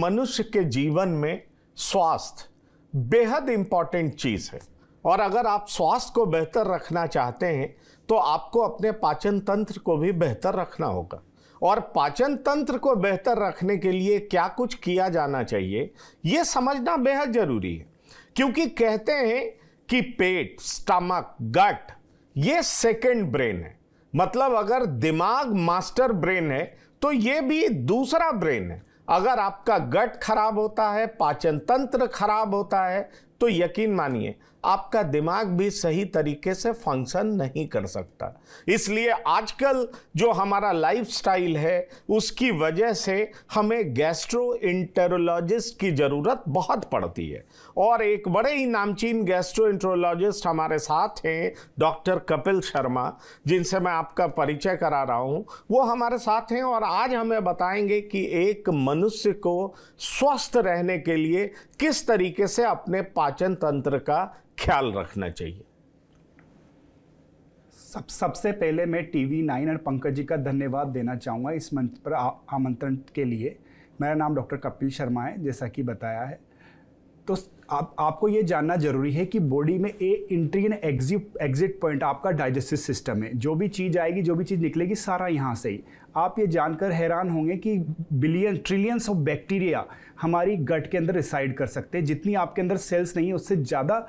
मनुष्य के जीवन में स्वास्थ्य बेहद इम्पॉर्टेंट चीज़ है और अगर आप स्वास्थ्य को बेहतर रखना चाहते हैं तो आपको अपने पाचन तंत्र को भी बेहतर रखना होगा और पाचन तंत्र को बेहतर रखने के लिए क्या कुछ किया जाना चाहिए ये समझना बेहद ज़रूरी है क्योंकि कहते हैं कि पेट स्टमक गट ये सेकेंड ब्रेन है मतलब अगर दिमाग मास्टर ब्रेन है तो ये भी दूसरा ब्रेन है अगर आपका गट खराब होता है पाचन तंत्र खराब होता है तो यकीन मानिए आपका दिमाग भी सही तरीके से फंक्शन नहीं कर सकता इसलिए आजकल जो हमारा लाइफस्टाइल है उसकी वजह से हमें गैस्ट्रो इंटरोलॉजिस्ट की ज़रूरत बहुत पड़ती है और एक बड़े ही नामचीन गैस्ट्रो इंटरोलॉजिस्ट हमारे साथ हैं डॉक्टर कपिल शर्मा जिनसे मैं आपका परिचय करा रहा हूँ वो हमारे साथ हैं और आज हमें बताएंगे कि एक मनुष्य को स्वस्थ रहने के लिए किस तरीके से अपने पाचन तंत्र का ख्याल रखना चाहिए सब सबसे पहले मैं टीवी नाइन और पंकज जी का धन्यवाद देना चाहूँगा इस मंच पर आमंत्रण के लिए मेरा नाम डॉक्टर कपिल शर्मा है जैसा कि बताया है तो आप आपको ये जानना जरूरी है कि बॉडी में a entry and exit exit point आपका डाइजेस्टिव सिस्टम है जो भी चीज़ आएगी जो भी चीज़ निकलेगी सारा यहाँ से ही आप ये जानकर हैरान होंगे कि बिलियन ट्रिलियंस ऑफ बैक्टीरिया हमारी गट के अंदर रिसाइड कर सकते हैं जितनी आपके अंदर सेल्स नहीं है उससे ज़्यादा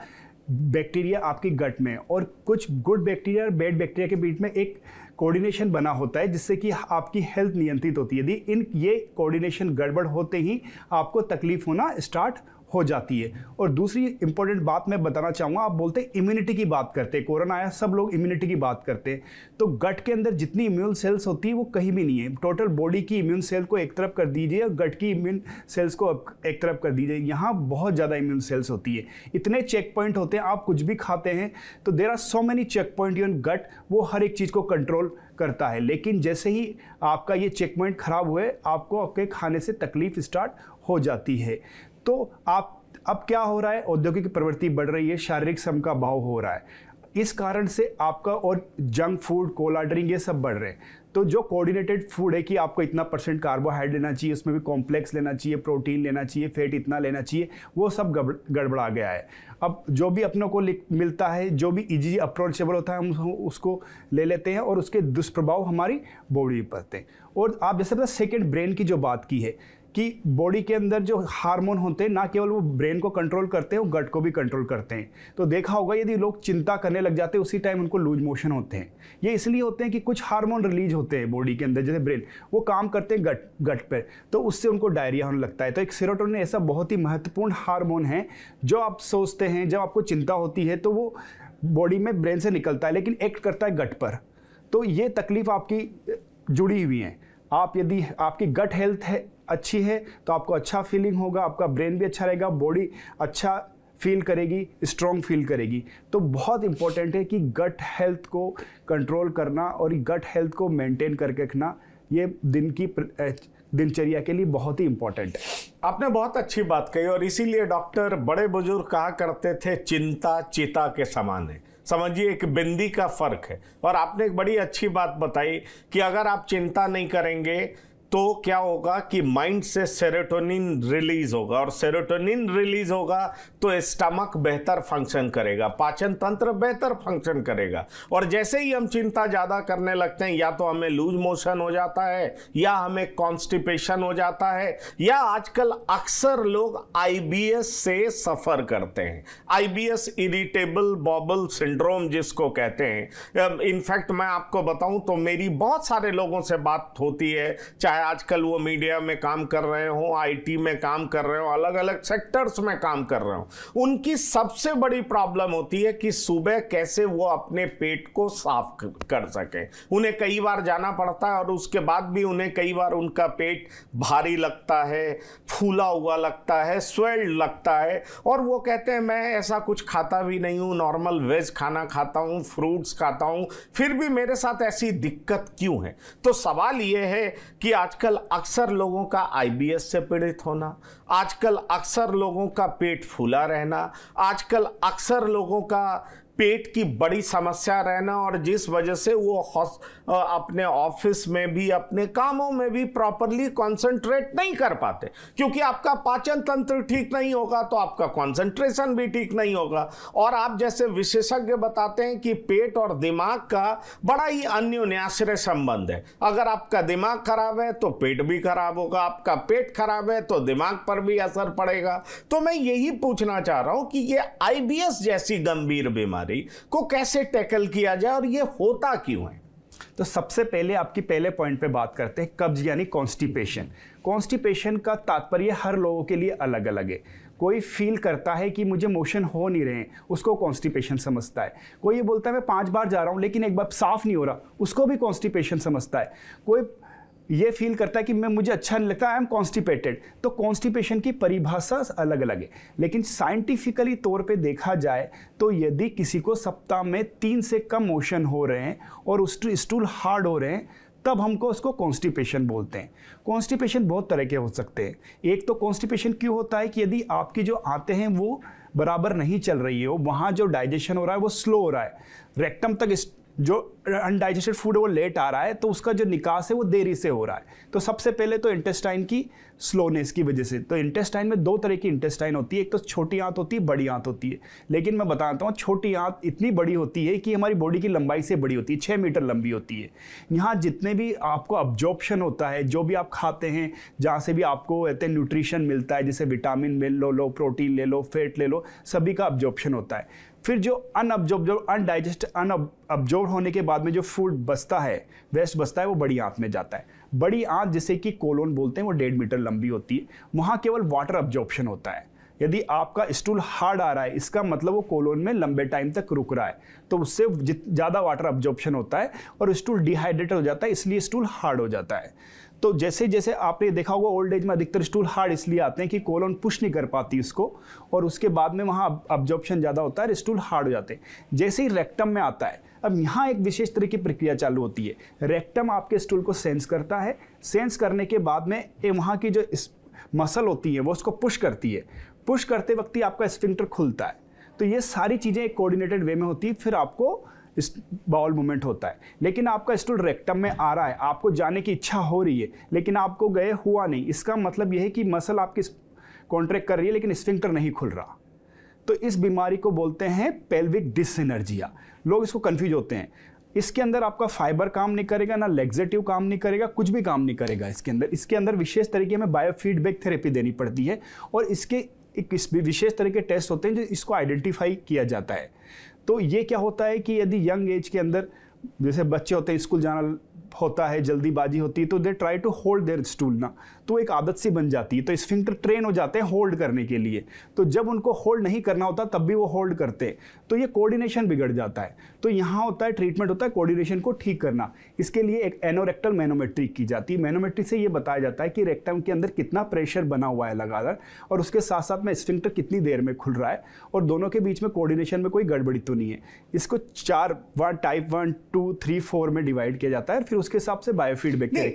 बैक्टीरिया आपकी गट में और कुछ गुड बैक्टीरिया और बैड बैक्टीरिया के बीच में एक कोऑर्डिनेशन बना होता है जिससे कि आपकी हेल्थ नियंत्रित होती है यदि इन ये कोऑर्डिनेशन गड़बड़ होते ही आपको तकलीफ होना स्टार्ट हो जाती है और दूसरी इंपॉर्टेंट बात मैं बताना चाहूँगा आप बोलते हैं इम्यूनिटी की बात करते हैं कोरोना आया सब लोग इम्यूनिटी की बात करते हैं तो गट के अंदर जितनी इम्यून सेल्स होती है वो कहीं भी नहीं है टोटल बॉडी की इम्यून सेल को एक तरफ कर दीजिए और गट की इम्यून सेल्स को एक तरफ कर दीजिए यहाँ बहुत ज़्यादा इम्यून सेल्स होती है इतने चेक पॉइंट होते हैं आप कुछ भी खाते हैं तो there are so many check point in gut वो हर एक चीज़ को कंट्रोल करता है लेकिन जैसे ही आपका ये चेक पॉइंट ख़राब हुए आपको आपके खाने से तकलीफ स्टार्ट हो जाती है तो आप अब क्या हो रहा है औद्योगिक प्रवृत्ति बढ़ रही है शारीरिक श्रम का भाव हो रहा है इस कारण से आपका और जंक फूड कोल्ड ड्रिंक ये सब बढ़ रहे हैं तो जो कोऑर्डिनेटेड फूड है कि आपको इतना परसेंट कार्बोहाइड्रेट लेना चाहिए उसमें भी कॉम्प्लेक्स लेना चाहिए प्रोटीन लेना चाहिए फैट इतना लेना चाहिए वो सब गड़बड़ा गया है अब जो भी अपनों को मिलता है जो भी इजी अप्रोचेबल होता है हम उसको ले लेते हैं और उसके दुष्प्रभाव हमारी बॉडी पर पड़ते हैं और आप जैसे पता सेकेंड ब्रेन की जो बात की है कि बॉडी के अंदर जो हार्मोन होते हैं ना केवल वो ब्रेन को कंट्रोल करते हैं वो गट को भी कंट्रोल करते हैं तो देखा होगा यदि लोग चिंता करने लग जाते हैं उसी टाइम उनको लूज मोशन होते हैं ये इसलिए होते हैं कि कुछ हार्मोन रिलीज होते हैं बॉडी के अंदर जैसे ब्रेन वो काम करते हैं गट गट पर तो उससे उनको डायरिया होने लगता है तो एक सीरोटोन ऐसा बहुत ही महत्वपूर्ण हारमोन है जो आप सोचते हैं जब आपको चिंता होती है तो वो बॉडी में ब्रेन से निकलता है लेकिन एक्ट करता है गट पर तो ये तकलीफ आपकी जुड़ी हुई है आप यदि आपकी गट हेल्थ है अच्छी है तो आपको अच्छा फीलिंग होगा आपका ब्रेन भी अच्छा रहेगा बॉडी अच्छा फील करेगी स्ट्रॉन्ग फील करेगी तो बहुत इंपॉर्टेंट है कि गट हेल्थ को कंट्रोल करना और गट हेल्थ को मेंटेन करके रखना ये दिन की दिनचर्या के लिए बहुत ही इंपॉर्टेंट है आपने बहुत अच्छी बात कही और इसीलिए डॉक्टर बड़े बुजुर्ग कहा करते थे चिंता चिता के समान है समझिए एक बिंदी का फर्क है और आपने एक बड़ी अच्छी बात बताई कि अगर आप चिंता नहीं करेंगे तो क्या होगा कि माइंड से सेरोटोनिन रिलीज होगा और सेरोटोनिन रिलीज होगा तो स्टमक बेहतर फंक्शन करेगा पाचन तंत्र बेहतर फंक्शन करेगा और जैसे ही हम चिंता ज़्यादा करने लगते हैं या तो हमें लूज मोशन हो जाता है या हमें कॉन्स्टिपेशन हो जाता है या आजकल अक्सर लोग आईबीएस से सफ़र करते हैं आईबीएस इरिटेबल बॉबल सिंड्रोम जिसको कहते हैं इनफैक्ट मैं आपको बताऊं तो मेरी बहुत सारे लोगों से बात होती है चाहे चाहे आजकल वो मीडिया में काम कर रहे हों आईटी में काम कर रहे हों अलग अलग सेक्टर्स में काम कर रहे हों उनकी सबसे बड़ी प्रॉब्लम होती है कि सुबह कैसे वो अपने पेट को साफ कर सकें उन्हें कई बार जाना पड़ता है और उसके बाद भी उन्हें कई बार उनका पेट भारी लगता है फूला हुआ लगता है स्वेल्ड लगता है और वो कहते हैं मैं ऐसा कुछ खाता भी नहीं हूँ नॉर्मल वेज खाना खाता हूँ फ्रूट्स खाता हूँ फिर भी मेरे साथ ऐसी दिक्कत क्यों है तो सवाल ये है कि आजकल अक्सर लोगों का आईबीएस से पीड़ित होना आजकल अक्सर लोगों का पेट फूला रहना आजकल अक्सर लोगों का पेट की बड़ी समस्या रहना और जिस वजह से वो अपने ऑफिस में भी अपने कामों में भी प्रॉपरली कंसंट्रेट नहीं कर पाते क्योंकि आपका पाचन तंत्र ठीक नहीं होगा तो आपका कंसंट्रेशन भी ठीक नहीं होगा और आप जैसे विशेषज्ञ बताते हैं कि पेट और दिमाग का बड़ा ही अन्योन्याश्रय संबंध है अगर आपका दिमाग खराब है तो पेट भी खराब होगा आपका पेट खराब है तो दिमाग पर भी असर पड़ेगा तो मैं यही पूछना चाह रहा हूँ कि ये आई जैसी गंभीर बीमारी बीमारी को कैसे टैकल किया जाए और ये होता क्यों है तो सबसे पहले आपकी पहले पॉइंट पे बात करते हैं कब्ज यानी कॉन्स्टिपेशन कॉन्स्टिपेशन का तात्पर्य हर लोगों के लिए अलग अलग है कोई फील करता है कि मुझे मोशन हो नहीं रहे उसको कॉन्स्टिपेशन समझता है कोई ये बोलता है मैं पांच बार जा रहा हूँ लेकिन एक बार साफ नहीं हो रहा उसको भी कॉन्स्टिपेशन समझता है कोई ये फील करता है कि मैं मुझे अच्छा नहीं लगता आई एम कॉन्स्टिपेटेड तो कॉन्स्टिपेशन की परिभाषा अलग अलग है लेकिन साइंटिफिकली तौर पे देखा जाए तो यदि किसी को सप्ताह में तीन से कम मोशन हो रहे हैं और उस स्टूल हार्ड हो रहे हैं तब हमको उसको कॉन्स्टिपेशन बोलते हैं कॉन्स्टिपेशन बहुत तरह के हो सकते हैं एक तो कॉन्स्टिपेशन क्यों होता है कि यदि आपकी जो आते हैं वो बराबर नहीं चल रही हो वहाँ जो डाइजेशन हो रहा है वो स्लो हो रहा है रेक्टम तक जो अनडाइजेस्टेड फूड वो लेट आ रहा है तो उसका जो निकास है वो देरी से हो रहा है तो सबसे पहले तो इंटेस्टाइन की स्लोनेस की वजह से तो इंटेस्टाइन में दो तरह की इंटेस्टाइन होती है एक तो छोटी आंत होती है बड़ी आंत होती है लेकिन मैं बताता हूँ छोटी आंत इतनी बड़ी होती है कि हमारी बॉडी की लंबाई से बड़ी होती है छः मीटर लंबी होती है यहाँ जितने भी आपको अब्जॉर्प्शन होता है जो भी आप खाते हैं जहाँ से भी आपको रहते हैं न्यूट्रिशन मिलता है जैसे विटामिन ले लो प्रोटीन ले लो फैट ले लो सभी का अब्जॉर्प्शन होता है फिर जो अनअब्जॉर्ब अनडाइजेस्ट अनअब्जॉर्ब होने के बाद बाद में जो फूड बसता है वेस्ट बसता है वो बड़ी आंत में जाता है बड़ी आंत जिसे कि कोलोन बोलते हैं वो डेढ़ मीटर लंबी होती है वहाँ केवल वाटर ऑब्जॉर्प्शन होता है यदि आपका स्टूल हार्ड आ रहा है इसका मतलब वो कोलोन में लंबे टाइम तक रुक रहा है तो उससे ज़्यादा वाटर ऑब्जॉर्प्शन होता है और स्टूल डिहाइड्रेटेड हो जाता है इसलिए स्टूल हार्ड हो जाता है तो जैसे जैसे आपने देखा होगा ओल्ड एज में अधिकतर स्टूल हार्ड इसलिए आते हैं कि कोलोन पुश नहीं कर पाती उसको और उसके बाद में वहाँ ऑब्जॉर्प्शन ज़्यादा होता है स्टूल हार्ड हो जाते हैं जैसे ही रेक्टम में आता है अब यहाँ एक विशेष तरह की प्रक्रिया चालू होती है रेक्टम आपके स्टूल को सेंस करता है सेंस करने के बाद में वहाँ की जो मसल होती है वो उसको पुश करती है पुश करते वक्त ही आपका स्पिंटर खुलता है तो ये सारी चीज़ें एक कोऑर्डिनेटेड वे में होती है फिर आपको इस बाउल मूवमेंट होता है लेकिन आपका स्टूल रेक्टम में आ रहा है आपको जाने की इच्छा हो रही है लेकिन आपको गए हुआ नहीं इसका मतलब यह है कि मसल आपकी कॉन्ट्रैक्ट कर रही है लेकिन स्फिंक्टर नहीं खुल रहा तो इस बीमारी को बोलते हैं पेल्विक डिसनर्जिया लोग इसको कन्फ्यूज होते हैं इसके अंदर आपका फाइबर काम नहीं करेगा ना लेग्जेटिव काम नहीं करेगा कुछ भी काम नहीं करेगा इसके अंदर इसके अंदर विशेष तरीके में बायोफीडबैक थेरेपी देनी पड़ती है और इसके एक विशेष तरह के टेस्ट होते हैं जो इसको आइडेंटिफाई किया जाता है तो ये क्या होता है कि यदि यंग एज के अंदर जैसे बच्चे होते हैं स्कूल जाना होता है जल्दीबाजी होती है तो they try to hold their stool ना तो एक आदत सी बन जाती है तो स्फिंक्टर ट्रेन हो जाते हैं होल्ड करने के लिए तो जब उनको होल्ड नहीं करना होता तब भी वो होल्ड करते तो ये कोऑर्डिनेशन बिगड़ जाता है तो यहाँ होता है ट्रीटमेंट होता है कोऑर्डिनेशन को ठीक करना इसके लिए एक एनोरेक्टल मैनोमेट्रिक की जाती है मैनोमेट्रिक से ये बताया जाता है कि रेक्टम के अंदर कितना प्रेशर बना हुआ है लगातार और उसके साथ साथ में स्फिंक्टर कितनी देर में खुल रहा है और दोनों के बीच में कोऑर्डिनेशन में कोई गड़बड़ी तो नहीं है इसको चार one type one two three four में डिवाइड किया जाता है फिर उसके हिसाब से बायोफीडबैक